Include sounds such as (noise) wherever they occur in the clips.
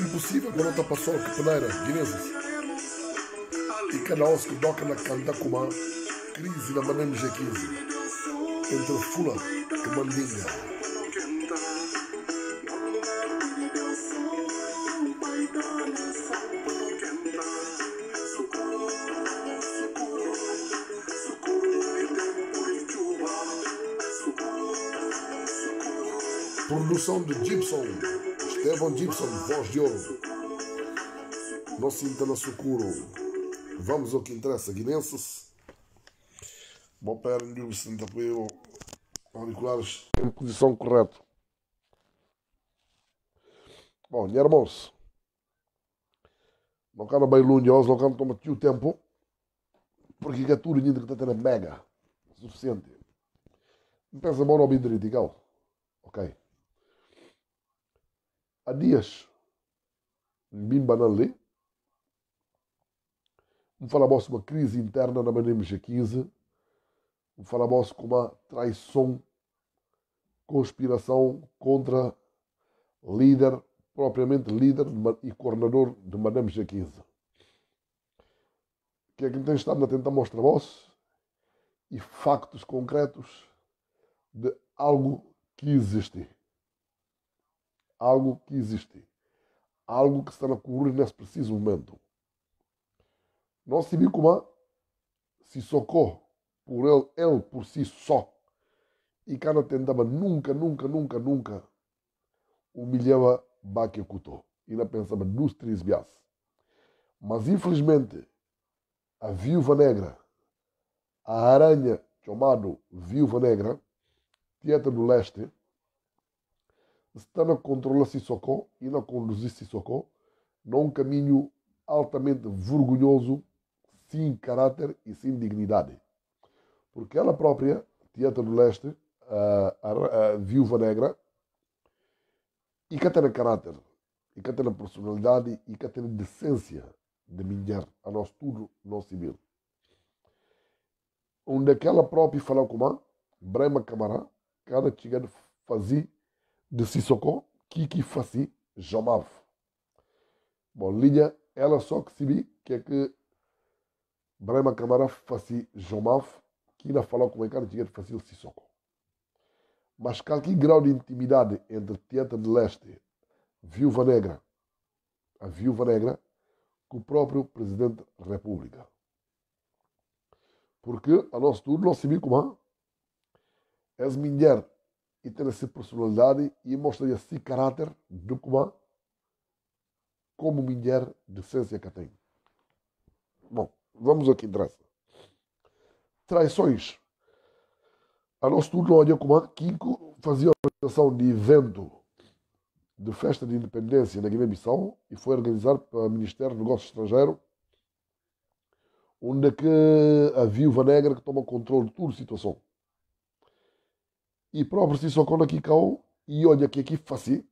impossível com outra pessoa que peneira guineses. E cada osso que doca na canta com crise na maneira de 15 entre fula e mandinga. Produção de Gibson. Estevão Gibson, voz de ouro. Nosso Intana Sucuro. Vamos ao que interessa, guinenses. Bom pé, 1970 apoio. Auriculares em posição correta. Bom, irmãos. É não quero bem longe, não cano toma o tempo. Porque que a é tua ainda que está tendo mega. Suficiente. Não pensa bom no bem Ok há dias, bem banal, me falamos de uma crise interna na BNMG 15, me falamos com uma traição, conspiração contra líder, propriamente líder e coordenador de g 15. Que é que tem estado a tentar mostrar vos e factos concretos de algo que existe algo que existe, algo que está a ocorrer nesse preciso momento. Não se viu como é, se socorre por ele, ele por si só. E cada tentava nunca, nunca, nunca, nunca humilhava Bakekuto. E não pensava nos três bias. Mas infelizmente, a viúva negra, a aranha chamada viúva negra, teatro do leste, está na controla Sissoko e não conduzir é Sissoko num caminho altamente vergonhoso, sem caráter e sem dignidade. Porque ela própria, Teatro do Leste, a, a, a viúva negra, e que tem caráter, e que tem personalidade, e que tem decência de mulher, a nós tudo, não civil. Onde aquela é própria falou com a Brema Camará, cada chegada fazia de Sissoko, Kiki Fassi, Jomav. Bom, linha ela só que se vi, que é que Brahma Camara Fassi, Jomav, que ainda falou com o Ricardo Tigueiro Fassi, o Sissoko. Mas qual que grau de intimidade entre Teatro de Leste, Viúva Negra, a Viúva Negra, com o próprio Presidente da República. Porque, a nosso turno, não se vi como as é. mulheres e ter essa personalidade e mostrar esse assim caráter do Kumã como mulher de essência que tem. Bom, vamos ao que interessa. Traições. A nosso turno, o como a fazia fazia organização de evento de festa de independência na Guiné-Bissau e foi organizado pelo Ministério dos Negócios Estrangeiros, onde é que a viúva negra que toma controle de toda a situação. E próprio si só quando aqui cão, e olha aqui aqui fácil,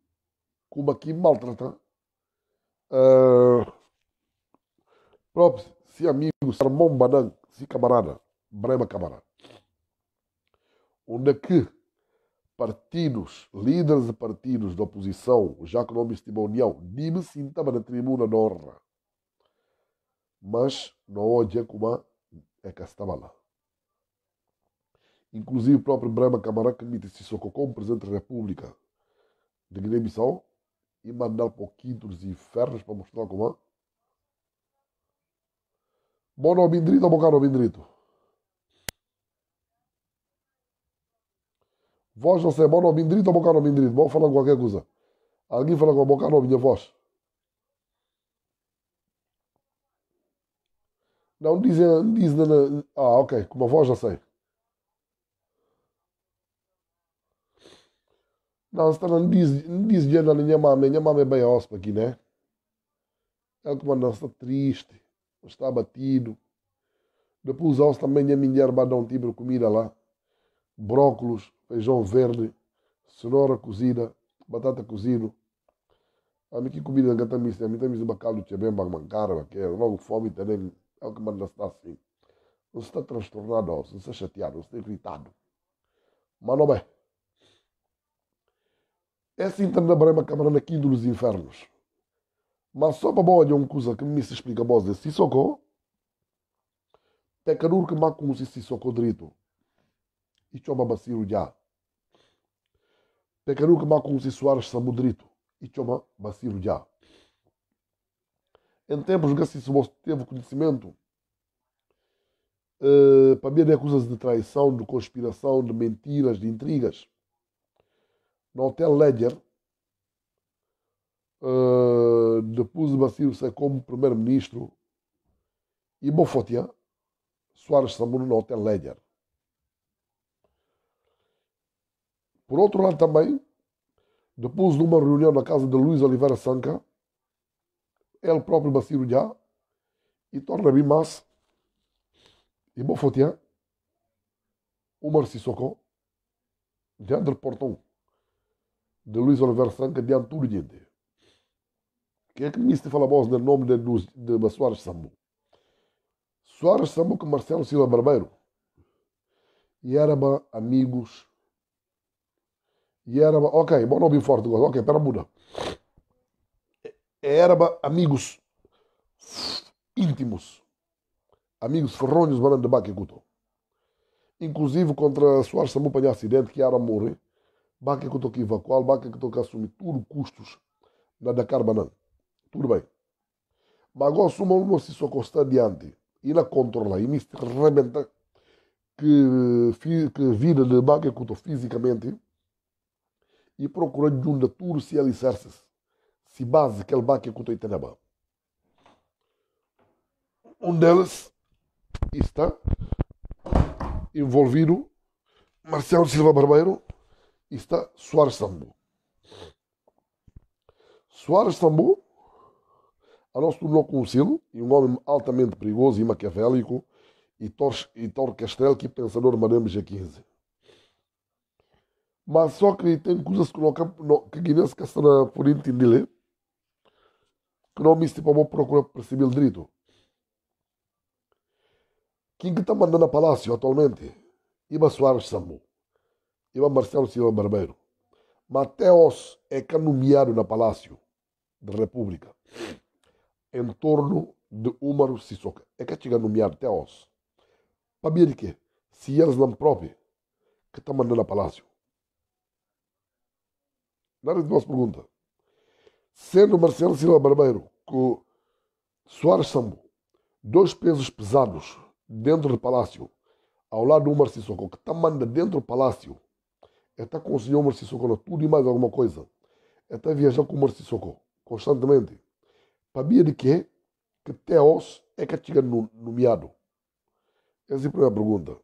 como aqui maltrata. Uh, ah, próprio se amigo, se irmão se camarada, brema camarada. Onde é que partidos, líderes de partidos da oposição, já que não estima união, nem me sinta na tribuna da honra. Mas não olha como é que estava lá. Inclusive o próprio Brahma Camará Camita Sissoko como presidente da República de Guiné-Bissau e mandar para o quinto e ferros para mostrar como é. Bom no Bindrito ou bocado Bindrito? Voz não sei, bom no Bindrito ou bocado Bindrito? Vou falar qualquer coisa. Alguém fala com a boca não, minha voz. Não dizem, dizem, ah ok, com a voz já sei. não não está diz Nós estamos desviando ali minha mãe, minha mãe é bem hóspede aqui, né? é como nós está triste, está abatido. Depois nós também minha mulher vai dar um tipo de comida lá. Brócolos, feijão verde, cenoura cozida, batata cozida. A mim que comida não também se, a mim também se bacalhau tinha bem para porque que logo fome também, é o que manda está assim. Não está transtornado, não está chateado, não está irritado. Mas não bem. É sinta assim, na brema câmara naquilo dos infernos. Mas só para boa uma coisa que me se explica boa de é si Pecador que má como se si socorro direito. E chama é baciro já. Pecador que má como se soares samu direito. E chama é baciro já. Em tempos que se teve conhecimento, uh, para mim é acusas de traição, de conspiração, de mentiras, de intrigas no hotel Ledger, uh, eh, depois Maciusa como primeiro-ministro e Bofotia, Soares Samuro no hotel Ledger. Por outro lado também, depois de uma reunião na casa de Luís Oliveira Sanca, ele próprio Baciro já, e torna-me e Bofotia, o Omar Sissoko, Leandro Portão de Luiz Oliveira Franca de Anturniente. Quem é que me disse falar do nome de, de, de Soares Sambu? Soares Sambu com Marcelo Silva Barbeiro. E éramos amigos. E éramos, ok, bom nome forte, ok, pera, muda. eram amigos íntimos. Amigos ferronhos, banana de baque Inclusive contra Soares Sambu para acidente que era morrer banca que eu estou aqui a evacuar, que eu estou aqui assumir, tudo custos na Dakar Tudo bem. Mas agora, se uma não se só constar diante e na controlar, e me arrebentar que, que vida de banca que eu estou fisicamente, e procurar de de tudo se alicerces, se base que é banca que eu estou Um deles está envolvido Marcelo Silva Barbeiro, está Swarsambhu. Sambu, a nós tornou conhecido e um homem altamente perigoso e maquiavélico e Tor, e Tor Castelo que é pensador Madame G15. Mas só que tem coisas que, não, que Guinness que está por entender que não me se para procurar perceber o direito. Quem que está mandando a palácio atualmente? Iba Soares Sambu. Ivan Marcelo Silva Barbeiro. Mateus é canumiado na Palácio da República em torno de Omar Sissoka. É que chega nomeado Mateus. Para ver Se eles não próprios que estão tá mandando a Palácio. Nada de mais pergunta. Sendo Marcelo Silva Barbeiro com Soares Sambo, dois pesos pesados dentro do Palácio, ao lado do Omar Sissoka, que está mandando dentro do Palácio, Está é com o senhor Mursi Socorro tudo e mais alguma coisa. Está é viajando com o Mursi Socorro constantemente. Sabia é de quê? Que Teos é castigado no, nomeado. Essa é a primeira pergunta.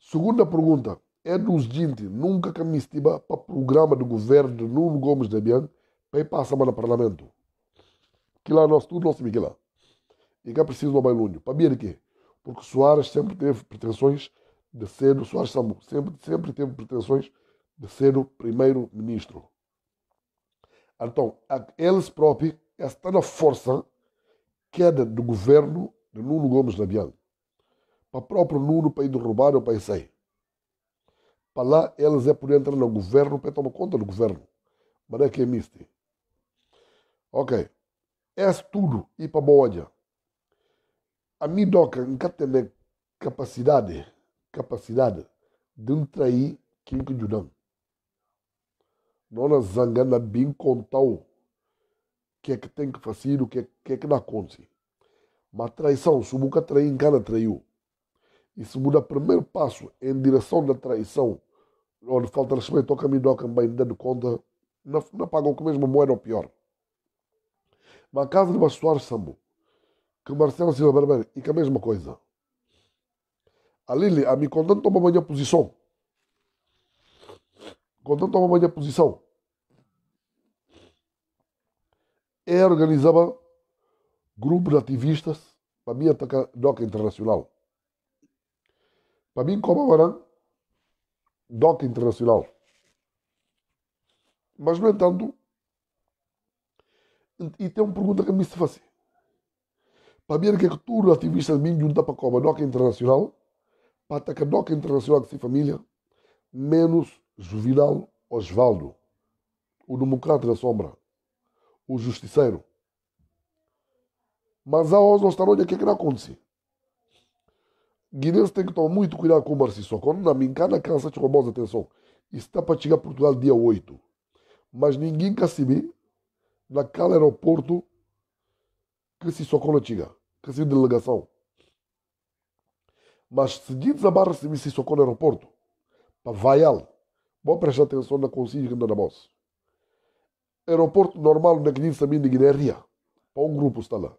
Segunda pergunta. É dos gente nunca que me estiba para o programa do governo de Nuno Gomes de Bian para ir para a semana parlamento. Que lá nós tudo nós temos lá. E que é preciso no bailunho. Para de quê? Porque Soares sempre teve pretensões de ser o Soares Sambu. Sempre, sempre teve pretensões de ser o primeiro-ministro. Então, eles próprios estão na força queda do governo de Nuno Gomes Nabial. Para o próprio Nuno para ir derrubar ou para ir Para lá, eles é por entrar no governo, para tomar conta do governo. Mas é que é misto. Ok. É tudo e para a boa. A minha doca nunca tem capacidade capacidade de trair quem que ajudam. Nona zangana bem contou que é que tem que fazer, o que é que, é que Mas traição, se nunca trair, engana traiu. E se muda o primeiro passo em direção da traição, onde falta respeito ao caminho do também, dando conta, não, não pagam com a mesma moeda ou pior. Mas a casa de Bastuar Sambo, que Marcelo Silva Barbeiro, e que a mesma coisa. A Lili, a mim, contando toma banho posição. contando toma banho posição. Eu organizava grupos de ativistas para mim atacar é DOC internacional. Para mim, como varão, DOC internacional. Mas, no entanto, e tem uma pergunta que me se faz. Para mim, que é que tu, ativista de mim, junta para a Coba DOC internacional, Patacadoca Internacional de se Família, menos Juvenal Osvaldo, o democrata da sombra, o justiceiro. Mas há hoje nossos está olha o que é que não acontece. Guinense tem que tomar muito cuidado com o Marcisó. Quando na mincana cansa de roubar atenção. Está para chegar a Portugal dia 8. Mas ninguém quer saber naquele aeroporto que se socorro chega, que se delegação mas seguidos amarra-se me se socou no aeroporto. Para Vaial. Bom prestar atenção na consiga na voz. Aeroporto normal na Guiné também na Guiné Para um grupo está lá.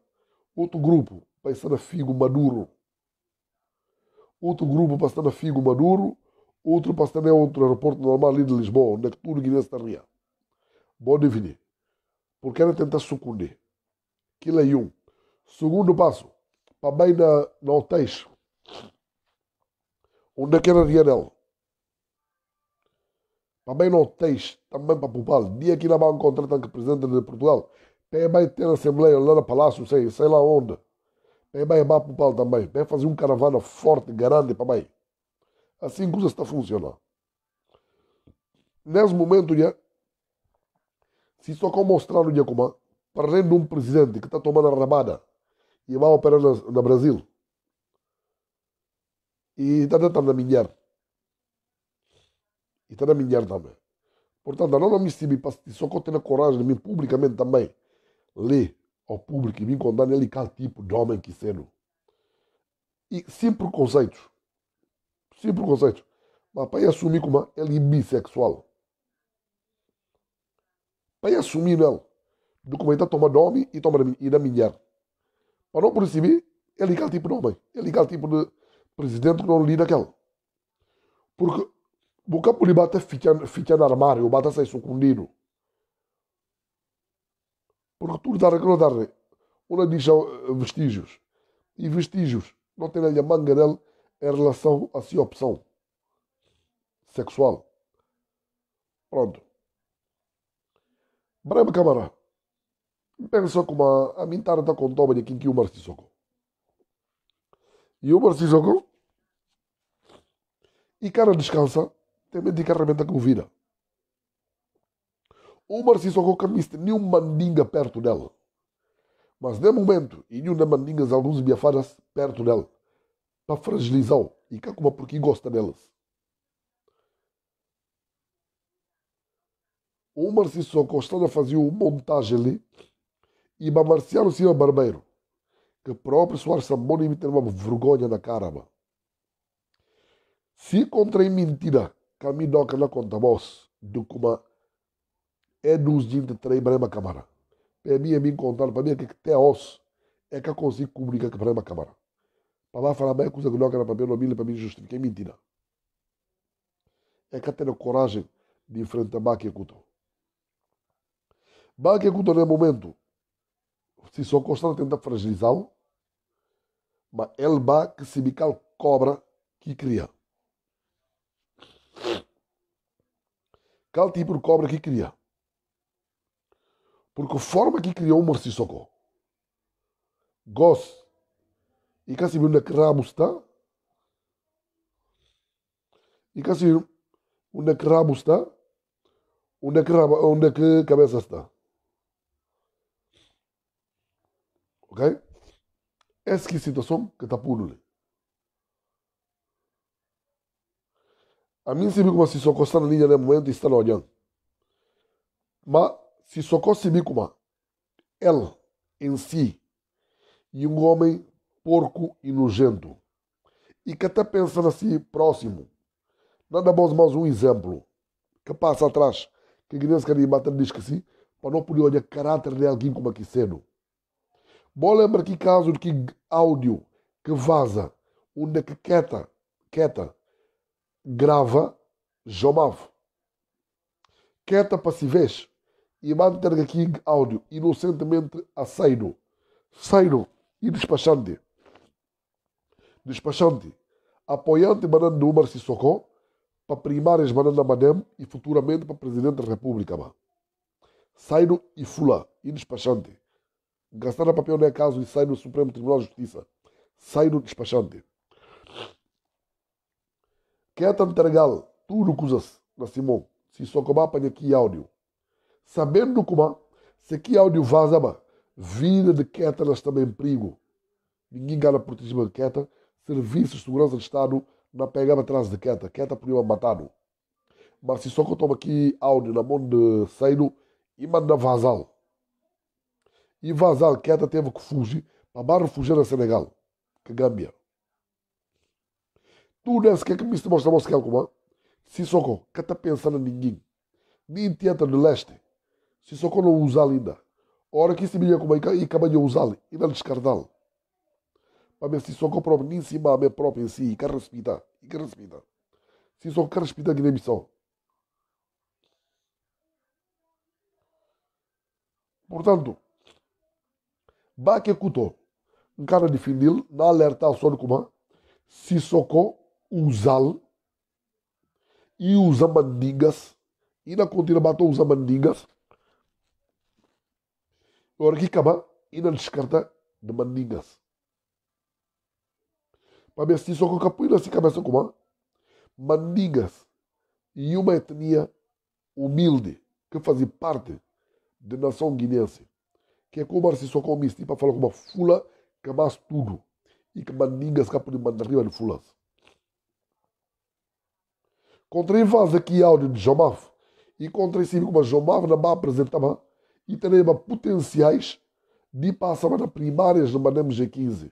Outro grupo para estar na Figo Maduro. Outro grupo para estar na Figo Maduro. Outro para estar em outro aeroporto normal ali de Lisboa, onde é tudo Guiné está ria. Bom definir. Porque era tentar sucumbir. Aquilo é um. Segundo passo, para bem na, na hotéis. Onde é que era Rianel? Também não tens, também para poupar. Dia que não vão contratar que presidente de Portugal. Tem bem ter assembleia lá no Palácio, sei, sei lá onde. Tem bem para poupar também. Tem fazer um caravana forte, grande para bem. Assim coisa está funcionando. Nesse momento, já, se só como mostrar o dia como, para além de um presidente que está tomando a rabada e vai operar no, no Brasil, y tratan de miñar. E está a minhar também. Portanto, não a nona Missibi Pastisoko tem a coragem de mim publicamente também ler ao público e me contar ele qual tipo de homem que sendo. E sem preconceitos. Sem preconceitos. Mas para assumir como ele é bissexual. Para assumir não. Documentar tomar de homem e tomar de, e da mulher. Para não perceber, ele é qual tipo de homem. Ele é qual tipo de presidente não lida aquela. Porque o por bate é fica, ficha no armário, bate sai sucundido. Porque tudo tarde que não tarde, uma diz vestígios. E vestígios não tem a manga dele em relação a sua opção sexual. Pronto. Breve câmara. Pensa como a, a minha tarde está com toma de quem que o Marci E o Marci e cara descansa, tem medo de que a ferramenta vida. o vira. só com a camisa, nenhum mandinga perto dela. Mas de momento, e nenhum da mandingas, alguns biafadas perto dela. Para fragilizar lo E cá uma porque gosta delas. O Marci só costando a fazer uma montagem ali. E para Marciano Silva Barbeiro. Que próprio Soares Samboni me tem uma vergonha na cara, mano se contra em mentira, kami doca na conta vos, do como é dos dias de três brema câmara. Para mim, é me contar, para mim, é que até os é que eu consigo comunicar com a brema câmara. Para lá falar mais coisa que doca na papel, não para mim justifica é mentira. É que eu tenho coragem de enfrentar a e culto. Ba e culto no momento. Se só constar tentar fragilizá-lo, mas ele ba que se bical cobra que cria. Qual tipo de cobra que cria? Porque a forma que criou o morcego, Socorro, gosto e cá se viu onde ramo está, e cá se viu onde que ramo está, onde que, ramo, onde que cabeça está. Ok? Essa é a situação que está por A mí si como se soko sana ninja ne né? momento está ojan. Mas se soko si como Ela, em si, e um homem porco e nojento. E que até pensa assim, próximo. Nada bom mais um exemplo. Que passa atrás. Que a criança que bater diz que sim. Para não poder olhar caráter de alguém como aqui cedo. Bom lembra que caso de que áudio que vaza. Onde é que quieta. Quieta grava Jomav. Quieta passivez e manter aqui áudio inocentemente aceino, saino e despachante. Despachante, apoiante Manan se socou para primárias Manan Manem e futuramente para Presidente da República. Man. Saino e Fula e despachante. Gastar a papel não é caso e sai no Supremo Tribunal de Justiça. Sai despachante. Quero me entregar tudo coisas na Simão, se só como apanha que áudio. Sabendo como, se que áudio vaza, vida de queta está também perigo. Ninguém gana proteger de queta, serviço de segurança do Estado não pegava atrás de queta, queta podia uma matado. Mas se só que eu tomo aqui áudio na mão de Saido e manda vazar. E vazar, queta teve que fugir, para fugir na Senegal, que é Gâmbia. Tu sequer que é que me estás Mr. Mostra Mostra alguma. Sissoko, que está pensando ninguém. Nem teatro do leste. Sissoko não usa ainda. A hora que se me com e acaba de usá-lo, e não descartá-lo. Mas Sissoko próprio, nem se mame próprio em si, e quer respeitar. E quer respeitar. Sissoko quer respeitar a Guiné-Bissau. Portanto, Baque cutou. um cara de Findil, na alerta ao sono comum, Sissoko, Uzal e os Amandigas. E na contina matou os Amandigas. Agora que acaba, e na descarta de Mandigas. Para ver se só com capoeira se cabeça com uma. Mandigas e uma etnia humilde que fazia parte da nação guinense. Que é como se só com o para falar com uma fula que mais tudo. E que mandigas capam de mandar riba de fulas. Encontrei voz aqui áudio de Jomaf. Encontrei sim como Jomaf na má apresentava e terei potenciais de passar na primárias de Manem G15.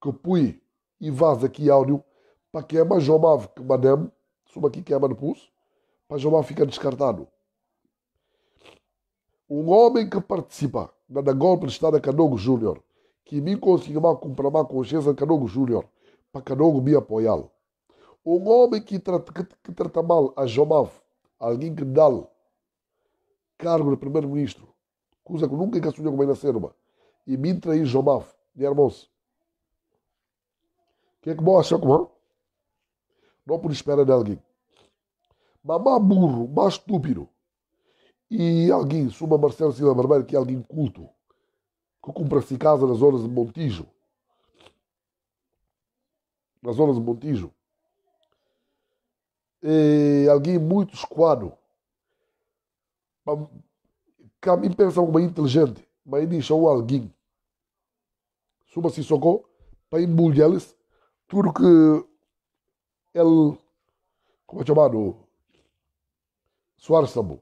Que pui e vaza aqui áudio para que é mais Jomaf que Manem, suma aqui que é mais pulso, para Jomaf ficar descartado. Um homem que participa na golpe de Estado Canogo Júnior, que me conseguiu comprar má consciência Canogo Júnior, para Canogo me apoiá-lo. Um homem que trata, que, que trata mal a Jomav, alguém que dá cargo de primeiro-ministro, coisa que nunca sonhou com na serba, e me trair Jomav, de irmãos. O que é que bom achar como? Não por espera de alguém. mais burro, mais estúpido. E alguém, suma Marcelo Silva Barbeiro, que é alguém culto, que compra se casa nas zonas de Montijo. Nas zonas de Montijo eh, alguém muito esquado. A mim pensa como é inteligente, mas ele chamou alguém. Suba-se socorro para embolhá-los tudo que ele, como é chamado, Soares Sambu.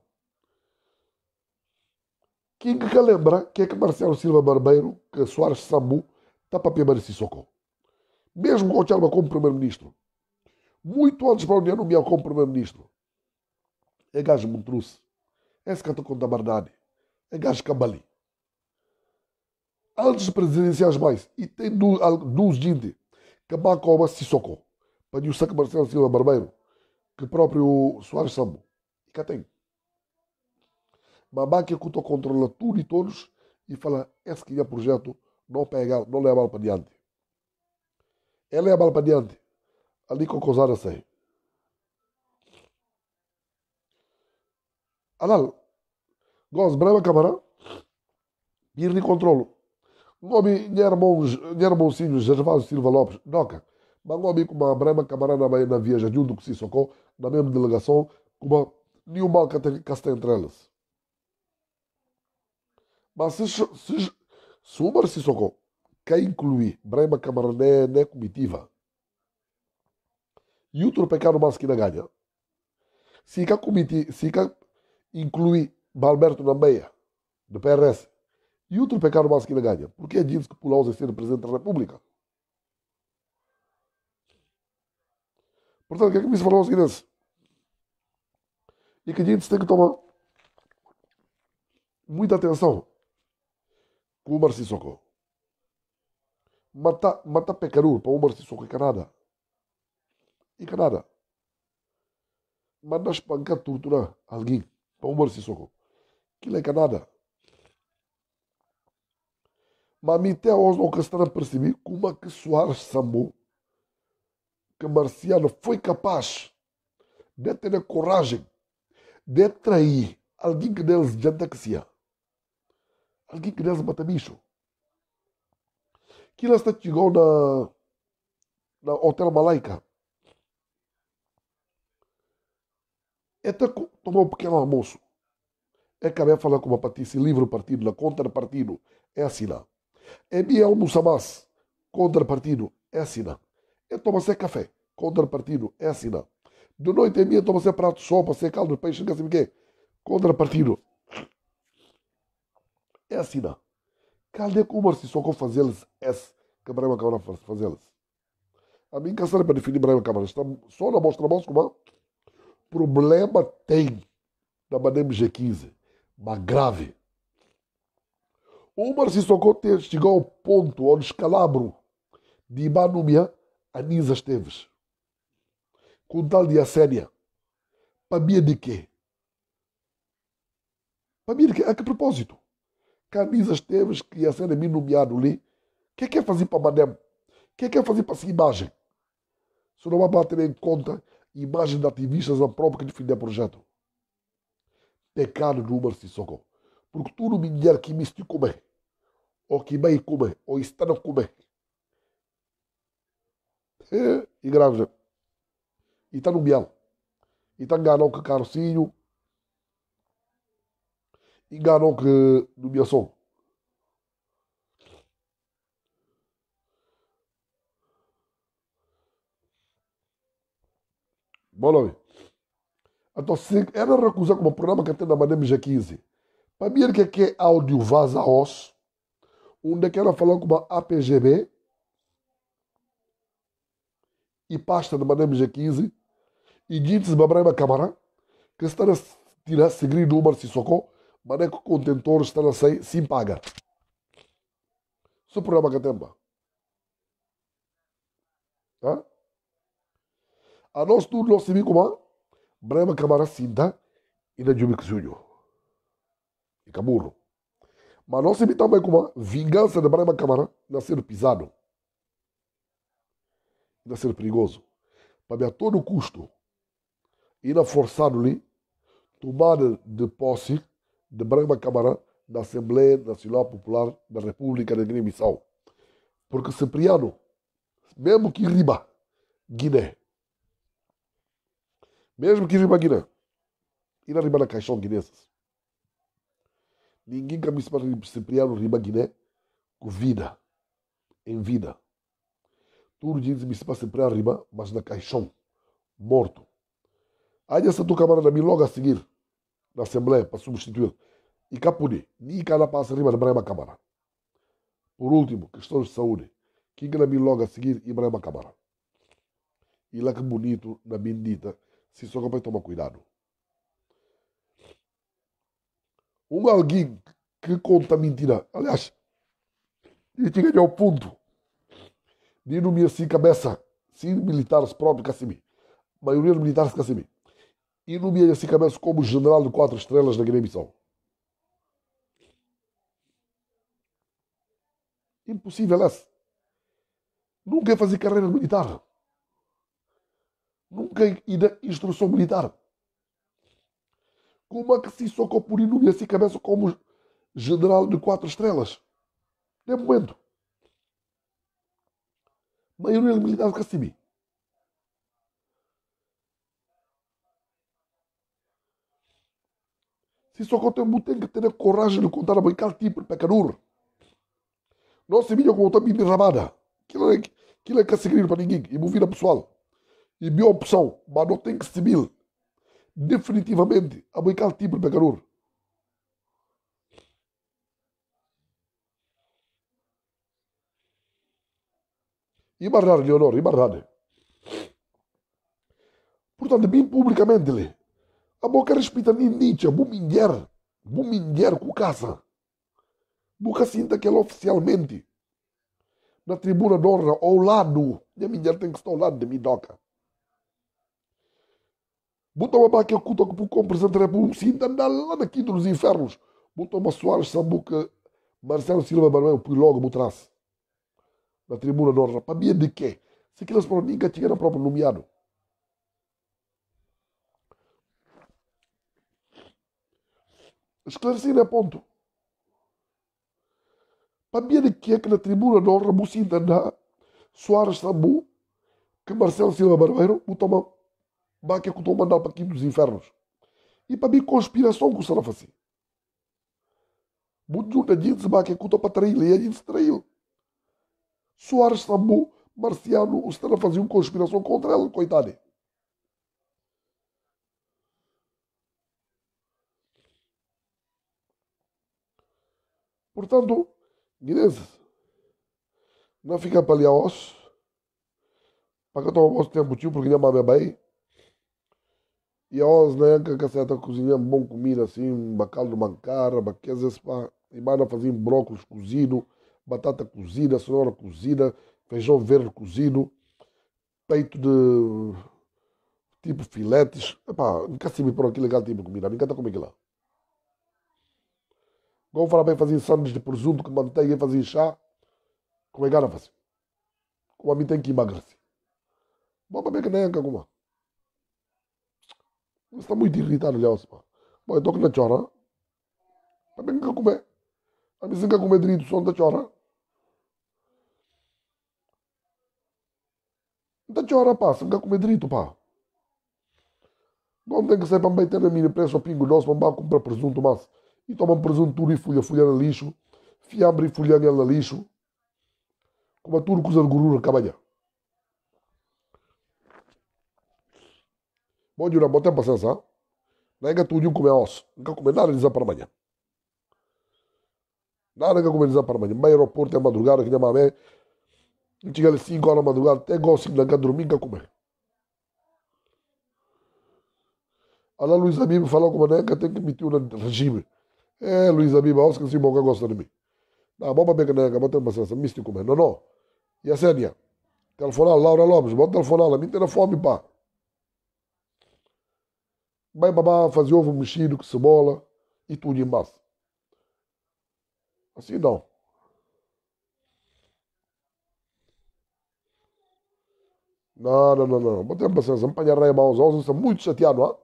Quem que lembra que é que Marcelo Silva Barbeiro, que Soares Sambu, está para permanecer socorro. Mesmo com o Tchalma como primeiro-ministro, muito antes para a União nomear como primeiro-ministro. É gajo Montruce. É esse que está a verdade. É gajo cabali. Antes presidenciais mais. E tem duas gente que Macoba se socou. Para o saco Marcelo Silva Barbeiro. Que próprio Soares Sambo. E cá tem. Mas que eu controla tudo e todos e fala, esse que é projeto não pega, não leva para diante. Ele é para diante ali cocosada assim. sei. Alal, goz brava camarã, de controlo. Ngobi nher monsinho Gervásio Silva Lopes, noca. Mas não com uma brava camarã na na viagem de um do que se socou, na mesma delegação, com uma nenhum mal que tem entre elas. Mas se, se, se, se o Marci Socó quer incluir Brema Camarné na né, comitiva, jutro pekanu maski naganja. Sika se que inclui Balberto Nambeia, do PRS, jutro que não ganha, Por que diz que Pulauzi ser presidente da República? Portanto, o que é que me falou os guinenses? E que a gente tem que tomar muita atenção com o Marci Socorro. Matar mata pecador para o Marci Socorro é canada e Canadá. Mandaş alguém para o Pa umor Sissoko. Kile Canada. Mamitea o que está a perceber como é que Soares Sambo, que Marciano foi capaz de ter a coragem de trair alguém que deles janta que se Alguém que deles mata bicho. Que lá está chegou na, na Hotel Malaika. até tomar é um pequeno almoço. Acabei é a falar com uma patrícia, livre partido, na contrapartido, é assinar. É minha almoça mais, contrapartido, é assinar. É tomar-se café, contrapartido, é assinar. De noite é minha, toma-se prato, sopa, se caldo, peixe, não sei o quê, contrapartido, é assinar. Calde é com se só com fazê-las, é que uma Câmara fazê-las. A mim, cansar para definir uma Câmara, está só na mostra mãos como problema tem na Madame G15, mas grave. O Marciso Conte chegou ao ponto, ao descalabro de má nomear Anisa Esteves, com tal de Assênia. Para mim é de quê? Para mim é de quê? A que propósito? Que Anisa Esteves, que a Sénia me nomeado ali, o que é que é fazer para Madame? O que é que é fazer para essa imagem? Se não vai bater em conta imagem de ativistas a própria que defender projeto. Pecado número Sissoko. Porque tudo dinheiro que mistura come, ou que bem come, ou está a comer. (laughs) E grande né? E está no bial. E está enganando que carocinho. Enganou que nomeação. Bolonha. Então, se era recusar como programa que tem na Madame G15, para mim que é áudio vaza os, onde que ela falou com a APGB e pasta da Madame G15 e diz Babrama Camará que está a tirar segredo do Mar socorro, mas é que o contentor está a sair sem pagar. Isso é o programa que tem. Tá? annonce nous l'on s'est mis comment Brahma Kamara Sinda, il a Jumik Junior. E Camuro. Mas nós se também como vingança de Brahma Kamara nascer pisado. Nascer perigoso. Para a todo custo, ir forçado-lhe tomada de posse de Brahma Kamara na Assembleia Nacional Popular da República da Guiné-Bissau. Porque Cipriano, mesmo que riba, Guiné, mesmo que viva Guiné. Ina riba na caixão guinenses. Ninguém caminha para Cipriano riba Guiné com vida. Em vida. Tudo diz me para Cipriano riba, mas na caixão. Morto. Aí essa tua camarada me logo a seguir na Assembleia para substituir. E capude, nem cada passa riba de Brema Camara. Por último, questões de saúde. Quem que na mim logo a seguir, Ibrahima Camara. E lá que bonito, na bendita se só vai tomar cuidado. Um alguém que conta mentira, aliás, ele chega ao ponto de não me assim cabeça, sim militares próprios Cassimi, maioria dos militares Cassimi, e não assim cabeça como general de quatro estrelas da Guiné-Bissau. Impossível essa. Nunca fazer carreira militar nunca irá instrução militar. Como é que se soca por inúmero assim cabeça como general de quatro estrelas? de momento. Maioria militar do Cassimi. Se só tempo tem que ter a coragem de contar a bancar tipo pecanur. Não se vinha com o tamanho de rabada. É aquilo é, que é segredo para ninguém. E movida pessoal. E minha opção, mas não tem que se mil. Definitivamente, a mãe tipo de calor. E verdade, Leonor, e verdade. Portanto, bem publicamente, lhe, a boca respeita nem Nietzsche, Bom mulher, bom mulher com casa. Boca sinta que ela oficialmente, na tribuna de honra, ao lado, a mulher tem que estar ao lado de mim, doca. Botou uma máquina que o Presidente da República, sim, anda lá daqui dos infernos. Botou uma Soares, Sambuca, Marcelo Silva Manuel, é põe logo Mutras. Na tribuna norte, para mim de quê? Se aqueles para nunca tiveram próprio nomeado. Esclarecer é ponto. Para mim de quê que na tribuna norte, Bucinda, Soares Sambu, que Marcelo Silva Barbeiro, é, botou uma Baque que estou mandando para aqui dos infernos. E para mim, conspiração com o Sarafacim. Muito junto a gente, Baque que estou para trair, e a gente traiu. Soares Sambu, Marciano, o Sarafacim, uma conspiração contra ele, coitado. Portanto, guineses, não fica para ali a osso, para que eu tomo o vosso tempo, tio, porque ele é bem. E os né, que, a acerta tá cozinha bom comida, assim, bacalho de mancara, baqueza, pá. E manda fazer brócolis cozido, batata cozida, cenoura cozida, feijão verde cozido, peito de tipo filetes. Epá, nunca se me por aqui legal tipo de comida, me encanta comer aquilo lá. Vou falar bem fazer sandes de presunto com manteiga e fazer chá. Como é que era fazer? Como a mim tem que emagrecer. Bom, para bem que nem é, como Está muito irritado, Leos. Pô, eu tô na chora. Também nunca comer. A missão que comer direito, só da chora. Da chora, pá, se nunca comer direito, pá. Não tem que ser para meter na minha preço pingo doce, para comprar presunto, mas. E toma presunto tudo e folha, folha no lixo. Fiambre e folha no lixo. Como a é turco que os argurura, cabalhar. Voglio una buona pazienza. Nega tudo come osso. Nunca comer nada de desaparamento. Nada que comer desaparamento. Mas aeroporto é madrugada, que nem mamãe. Não chega às 5 horas da madrugada, até gosto de nunca dormir, nunca comer. Alá Luiz Abiba falou a nega tem que meter um regime. É, Luiz Abiba, osso que se boca gosta de mim. Não, vamos ver que nega, bota paciência, místico comer. Não, não. E a Sênia? Telefonar Laura Lopes, bota telefonar, ela me telefone, pá bem babá, fazer ovo mexido com cebola e tudo em massa. Assim não. Não, não, não, não. Botei uma paciência, me apanhar raia maus, ossos, são muito chateado, não é?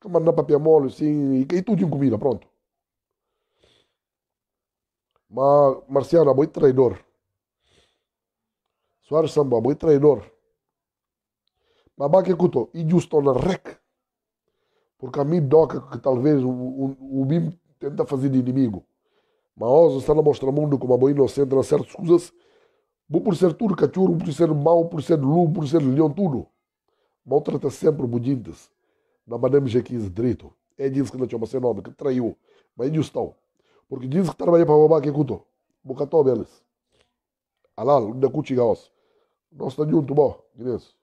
Que mandar papel mole, assim, e, e tudo em comida, pronto. Mas Marciano é muito traidor. Soares Samba é muito traidor. Mas que cuto, e justo na rec. Porque a mim doca que talvez o, bim mim tenta fazer de inimigo. Mas hoje está a mostrar mundo como a boa inocente, certas coisas. Vou por ser turca, tchurro, por ser mau, por ser lume, por ser leão, tudo. Maltrata sempre budintes. Na maneira que quis direito. É diz que não tinha seu nome, que traiu. Mas é estão. Porque diz que trabalha para babá que cuto. Bocatou, beleza, Alá, da cuti o Nós estamos juntos, bom, Guinness.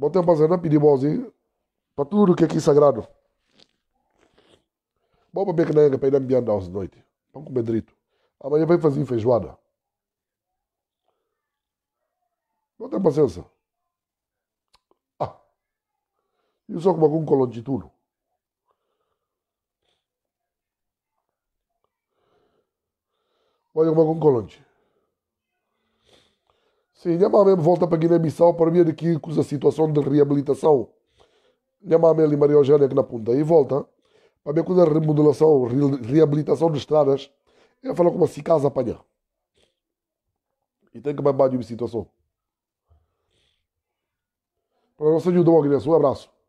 Bota a rapaziada pedir bolzinho pra tudo que é aqui sagrado. Bom pra beca na pra ir ambiente às noite. Vamos com medrito. Amanhã vai fazer feijoada. Não tem paciência. Ah. E só com algum tudo. Olha com algum colante. Sim, Yamamé volta para Guiné-Bissau para ver aqui com a situação de reabilitação. Yamamé ali, Maria Eugênia aqui na punta. E volta para ver com a remodelação, reabilitação de estradas. Ele fala como se casa apanhar. E tem que babar de uma situação. Para nós ajudou a Um abraço.